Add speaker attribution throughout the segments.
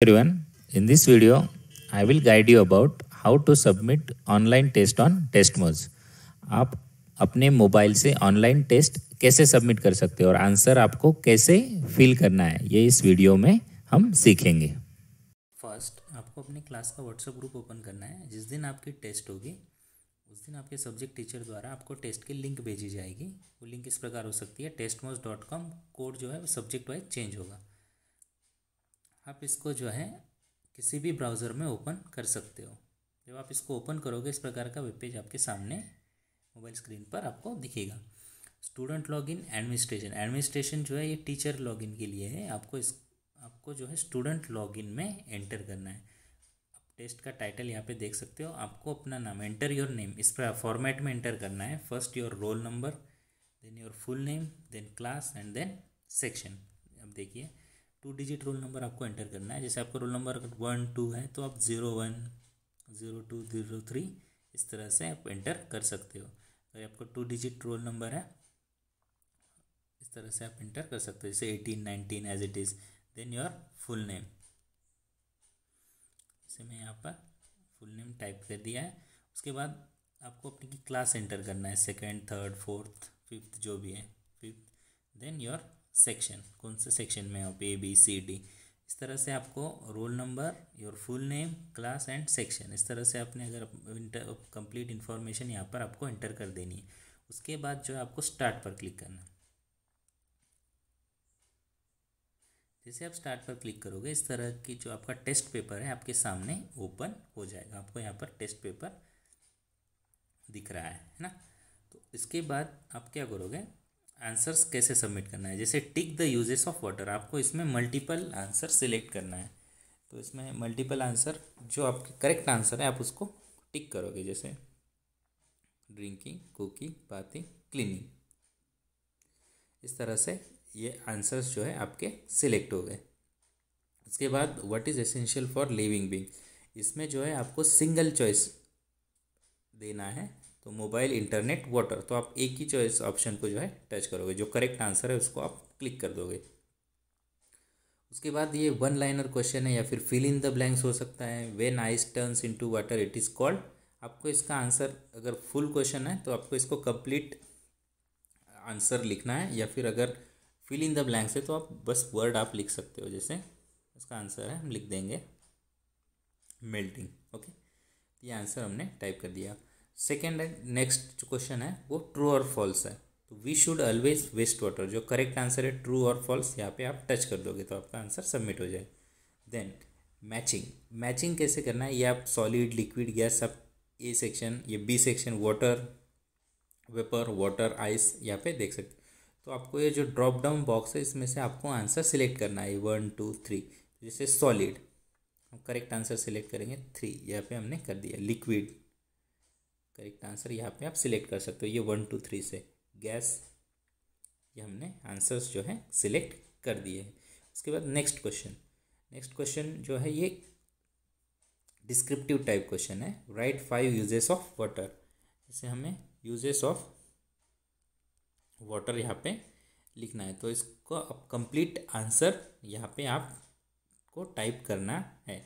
Speaker 1: everyone, in this video, I will guide you about how to submit online test on TestMoz. आप अपने mobile से online test कैसे submit कर सकते हो और आंसर आपको कैसे फिल करना है ये इस वीडियो में हम सीखेंगे फर्स्ट आपको अपने क्लास का व्हाट्सएप ग्रुप ओपन करना है जिस दिन आपकी टेस्ट होगी उस दिन आपके सब्जेक्ट टीचर द्वारा आपको टेस्ट की लिंक भेजी जाएगी वो लिंक इस प्रकार हो सकती है टेस्ट कोड जो है वो सब्जेक्ट वाइज चेंज होगा आप इसको जो है किसी भी ब्राउज़र में ओपन कर सकते हो जब आप इसको ओपन करोगे इस प्रकार का वेब पेज आपके सामने मोबाइल स्क्रीन पर आपको दिखेगा स्टूडेंट लॉगिन एडमिनिस्ट्रेशन एडमिनिस्ट्रेशन जो है ये टीचर लॉगिन के लिए है आपको इस आपको जो है स्टूडेंट लॉगिन में एंटर करना है आप टेस्ट का टाइटल यहाँ पे देख सकते हो आपको अपना नाम एंटर योर नेम इस पर फॉर्मेट में एंटर करना है first your roll number then your full name then class and then section अब देखिए टू डिजिट रोल नंबर आपको एंटर करना है जैसे आपका रोल नंबर वन टू है तो आप zero one zero two zero three इस तरह से आप एंटर कर सकते हो अगर आपका टू डिजिट रोल नंबर है इस तरह से आप एंटर कर सकते हो जैसे eighteen nineteen as it is then your full name जैसे मैं यहाँ पर फुल नेम टाइप कर दिया है उसके बाद आपको अपनी क्लास एंटर करना है सेकेंड थर्ड फोर्थ फिफ्थ जो भी है फिफ्थ देन योर सेक्शन कौन से सेक्शन में आप ए बी सी डी इस तरह से आपको roll number your full name class and section इस तरह से आपने अगर इंटर कंप्लीट इन्फॉर्मेशन यहाँ पर आपको एंटर कर देनी है उसके बाद जो है आपको स्टार्ट पर क्लिक करना जैसे आप स्टार्ट पर क्लिक करोगे इस तरह की जो आपका टेस्ट पेपर है आपके सामने ओपन हो जाएगा आपको यहाँ पर टेस्ट पेपर दिख रहा है है ना तो इसके बाद आप क्या करोगे आंसर्स कैसे सबमिट करना है जैसे tick the uses of water आपको इसमें मल्टीपल आंसर सिलेक्ट करना है तो इसमें मल्टीपल आंसर जो आपके करेक्ट आंसर है आप उसको टिक करोगे जैसे ड्रिंकिंग कुकिंग बाथिंग क्लीनिंग इस तरह से ये आंसर्स जो है आपके सिलेक्ट हो गए इसके बाद what is essential for living being इसमें जो है आपको सिंगल चॉइस देना है तो मोबाइल इंटरनेट वाटर तो आप एक ही चॉइस ऑप्शन को जो है टच करोगे जो करेक्ट आंसर है उसको आप क्लिक कर दोगे उसके बाद ये वन लाइनर क्वेश्चन है या फिर फिल इन द ब्लैंक्स हो सकता है when ice turns into water it is called आपको इसका आंसर अगर फुल क्वेश्चन है तो आपको इसको कंप्लीट आंसर लिखना है या फिर अगर फिल इन द ब्लैंक्स है तो आप बस वर्ड आप लिख सकते हो जैसे इसका आंसर है हम लिख देंगे मेल्टिंग ओके ये आंसर हमने टाइप कर दिया सेकेंड है नेक्स्ट जो क्वेश्चन है वो ट्रू और फॉल्स है तो we should always waste water जो करेक्ट आंसर है ट्रू और फॉल्स यहाँ पे आप टच कर दोगे तो आपका आंसर सबमिट हो जाए देन मैचिंग मैचिंग कैसे करना है ये आप सॉलिड लिक्विड गैस आप ए सेक्शन ये B section water vapour water ice यहाँ पे देख सकते तो आपको ये जो ड्रॉप डाउन बॉक्स है इसमें से आपको आंसर सिलेक्ट करना है वन टू थ्री जैसे सॉलिड हम करेक्ट आंसर सिलेक्ट करेंगे थ्री यहाँ पे हमने कर दिया लिक्विड करेक्ट आंसर यहाँ पे आप सिलेक्ट कर सकते हो ये वन टू थ्री से गैस ये हमने आंसर्स जो है सिलेक्ट कर दिए हैं उसके बाद नेक्स्ट क्वेश्चन नेक्स्ट क्वेश्चन जो है ये डिस्क्रिप्टिव टाइप क्वेश्चन है write five uses of water जैसे हमें यूजेस ऑफ वाटर यहाँ पे लिखना है तो इसको अब कंप्लीट आंसर यहाँ पे आपको टाइप करना है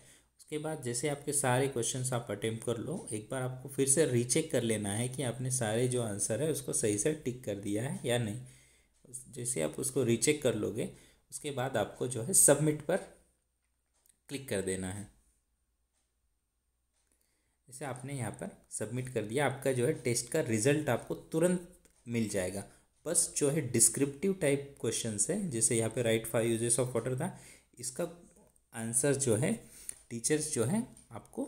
Speaker 1: उसके बाद जैसे आपके सारे क्वेश्चंस आप अटेम्प्ट कर लो एक बार आपको फिर से रीचेक कर लेना है कि आपने सारे जो आंसर है उसको सही से टिक कर दिया है या नहीं जैसे आप उसको रीचेक कर लोगे उसके बाद आपको जो है सबमिट पर क्लिक कर देना है जैसे आपने यहाँ पर सबमिट कर दिया आपका जो है टेस्ट का रिजल्ट आपको तुरंत मिल जाएगा बस जो है डिस्क्रिप्टिव टाइप क्वेश्चन है जैसे यहाँ पे write five uses of water था इसका आंसर जो है टीचर्स जो हैं आपको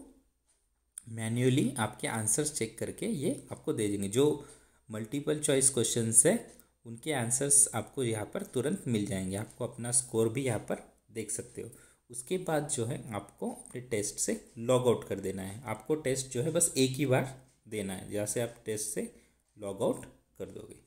Speaker 1: मैन्युअली आपके आंसर्स चेक करके ये आपको दे देंगे जो मल्टीपल चॉइस क्वेश्चन है उनके आंसर्स आपको यहाँ पर तुरंत मिल जाएंगे आपको अपना स्कोर भी यहाँ पर देख सकते हो उसके बाद जो है आपको अपने टेस्ट से लॉग आउट कर देना है आपको टेस्ट जो है बस एक ही बार देना है जहाँ से आप टेस्ट से लॉग आउट कर दोगे